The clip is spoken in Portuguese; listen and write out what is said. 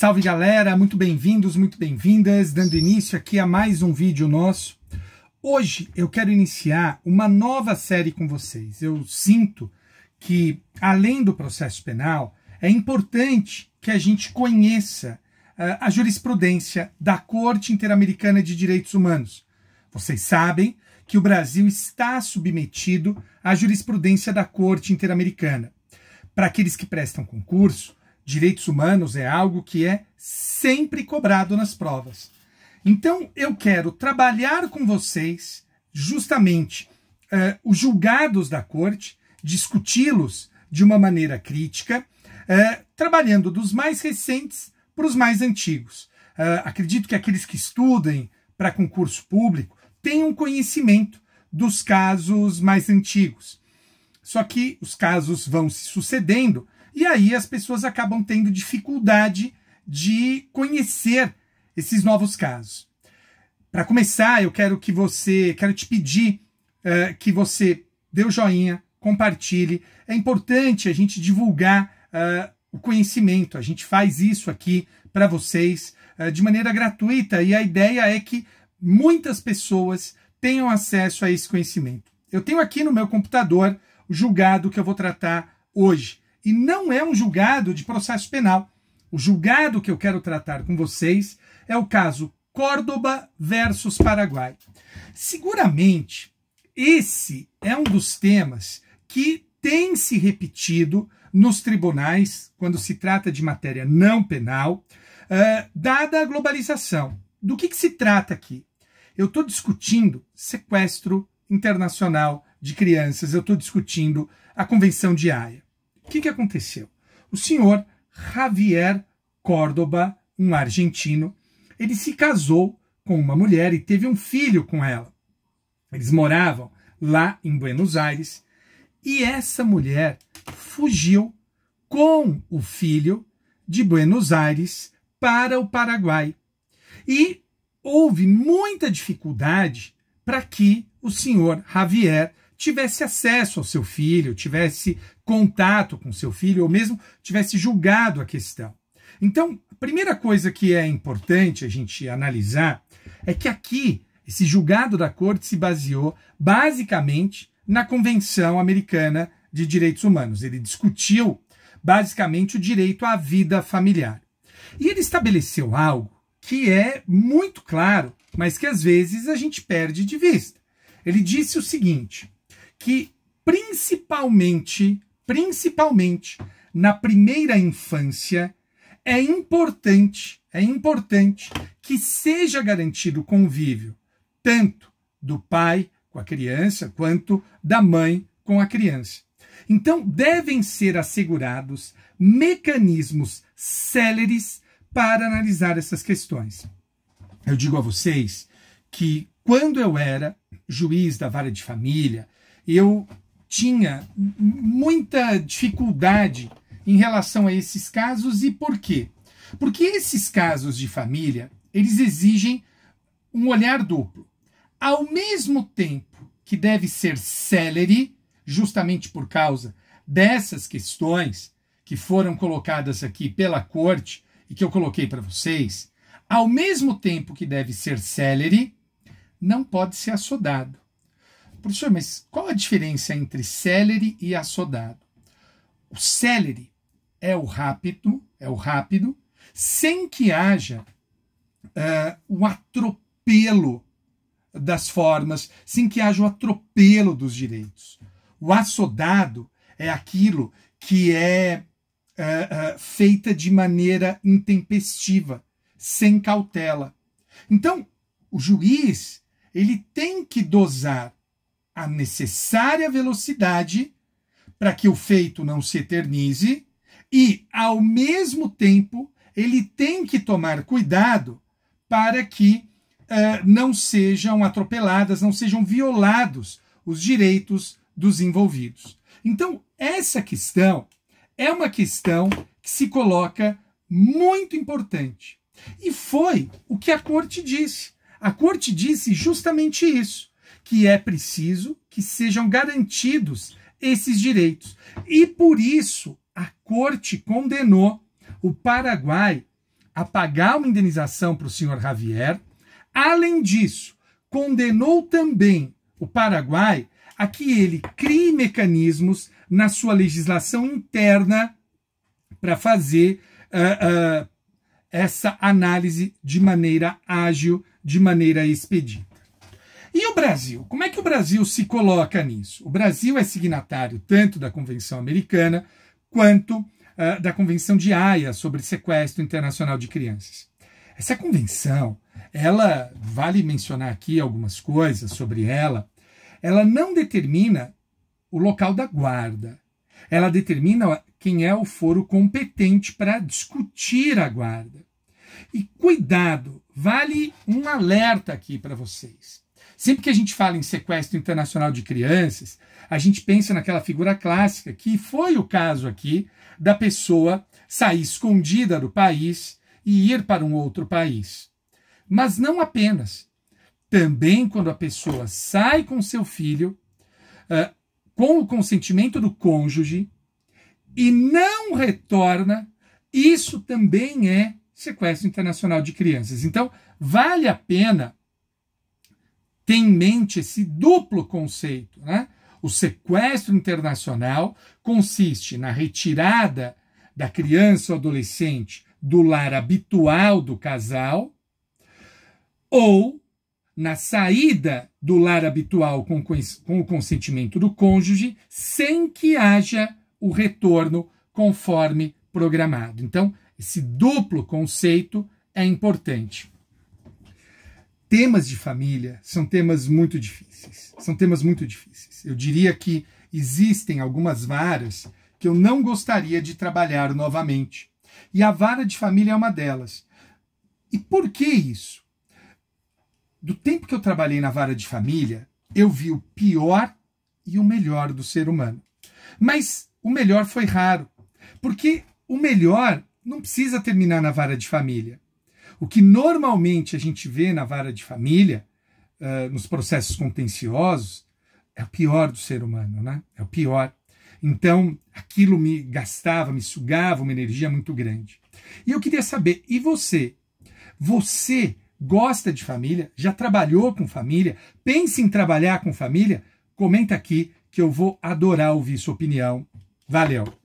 Salve galera, muito bem-vindos, muito bem-vindas, dando início aqui a mais um vídeo nosso. Hoje eu quero iniciar uma nova série com vocês. Eu sinto que, além do processo penal, é importante que a gente conheça uh, a jurisprudência da Corte Interamericana de Direitos Humanos. Vocês sabem que o Brasil está submetido à jurisprudência da Corte Interamericana. Para aqueles que prestam concurso, direitos humanos é algo que é sempre cobrado nas provas. Então eu quero trabalhar com vocês justamente uh, os julgados da corte, discuti-los de uma maneira crítica, uh, trabalhando dos mais recentes para os mais antigos. Uh, acredito que aqueles que estudem para concurso público tenham conhecimento dos casos mais antigos. Só que os casos vão se sucedendo e aí as pessoas acabam tendo dificuldade de conhecer esses novos casos. Para começar, eu quero que você, quero te pedir uh, que você dê o joinha, compartilhe. É importante a gente divulgar uh, o conhecimento. A gente faz isso aqui para vocês uh, de maneira gratuita e a ideia é que muitas pessoas tenham acesso a esse conhecimento. Eu tenho aqui no meu computador o julgado que eu vou tratar hoje e não é um julgado de processo penal. O julgado que eu quero tratar com vocês é o caso Córdoba versus Paraguai. Seguramente, esse é um dos temas que tem se repetido nos tribunais quando se trata de matéria não penal, uh, dada a globalização. Do que, que se trata aqui? Eu estou discutindo sequestro internacional de crianças, eu estou discutindo a Convenção de Haia. O que, que aconteceu? O senhor Javier Córdoba, um argentino, ele se casou com uma mulher e teve um filho com ela. Eles moravam lá em Buenos Aires e essa mulher fugiu com o filho de Buenos Aires para o Paraguai. E houve muita dificuldade para que o senhor Javier tivesse acesso ao seu filho, tivesse contato com seu filho, ou mesmo tivesse julgado a questão. Então, a primeira coisa que é importante a gente analisar é que aqui esse julgado da corte se baseou basicamente na Convenção Americana de Direitos Humanos. Ele discutiu basicamente o direito à vida familiar. E ele estabeleceu algo que é muito claro, mas que às vezes a gente perde de vista. Ele disse o seguinte: que principalmente, principalmente na primeira infância, é importante, é importante que seja garantido o convívio tanto do pai com a criança quanto da mãe com a criança. Então, devem ser assegurados mecanismos céleres para analisar essas questões. Eu digo a vocês que quando eu era juiz da vara de família eu tinha muita dificuldade em relação a esses casos e por quê? Porque esses casos de família, eles exigem um olhar duplo. Ao mesmo tempo que deve ser celery, justamente por causa dessas questões que foram colocadas aqui pela corte e que eu coloquei para vocês, ao mesmo tempo que deve ser celery, não pode ser assodado. Professor, mas qual a diferença entre celery e assodado? O celery é o rápido, é o rápido, sem que haja uh, o atropelo das formas, sem que haja o atropelo dos direitos. O assodado é aquilo que é uh, uh, feita de maneira intempestiva, sem cautela. Então, o juiz ele tem que dosar a necessária velocidade para que o feito não se eternize e, ao mesmo tempo, ele tem que tomar cuidado para que uh, não sejam atropeladas, não sejam violados os direitos dos envolvidos. Então, essa questão é uma questão que se coloca muito importante. E foi o que a corte disse. A corte disse justamente isso que é preciso que sejam garantidos esses direitos. E por isso a corte condenou o Paraguai a pagar uma indenização para o senhor Javier. Além disso, condenou também o Paraguai a que ele crie mecanismos na sua legislação interna para fazer uh, uh, essa análise de maneira ágil, de maneira expedita. Brasil? Como é que o Brasil se coloca nisso? O Brasil é signatário tanto da Convenção Americana quanto uh, da Convenção de Haia sobre Sequestro Internacional de Crianças. Essa convenção, ela vale mencionar aqui algumas coisas sobre ela. Ela não determina o local da guarda. Ela determina quem é o foro competente para discutir a guarda. E cuidado, vale um alerta aqui para vocês. Sempre que a gente fala em sequestro internacional de crianças, a gente pensa naquela figura clássica, que foi o caso aqui, da pessoa sair escondida do país e ir para um outro país. Mas não apenas. Também quando a pessoa sai com seu filho, uh, com o consentimento do cônjuge, e não retorna, isso também é sequestro internacional de crianças. Então, vale a pena tem em mente esse duplo conceito. Né? O sequestro internacional consiste na retirada da criança ou adolescente do lar habitual do casal ou na saída do lar habitual com, com o consentimento do cônjuge, sem que haja o retorno conforme programado. Então, esse duplo conceito é importante temas de família são temas muito difíceis. São temas muito difíceis. Eu diria que existem algumas varas que eu não gostaria de trabalhar novamente. E a vara de família é uma delas. E por que isso? Do tempo que eu trabalhei na vara de família, eu vi o pior e o melhor do ser humano. Mas o melhor foi raro, porque o melhor não precisa terminar na vara de família. O que normalmente a gente vê na vara de família, uh, nos processos contenciosos, é o pior do ser humano, né? É o pior. Então, aquilo me gastava, me sugava uma energia muito grande. E eu queria saber, e você? Você gosta de família? Já trabalhou com família? Pensa em trabalhar com família? Comenta aqui que eu vou adorar ouvir sua opinião. Valeu!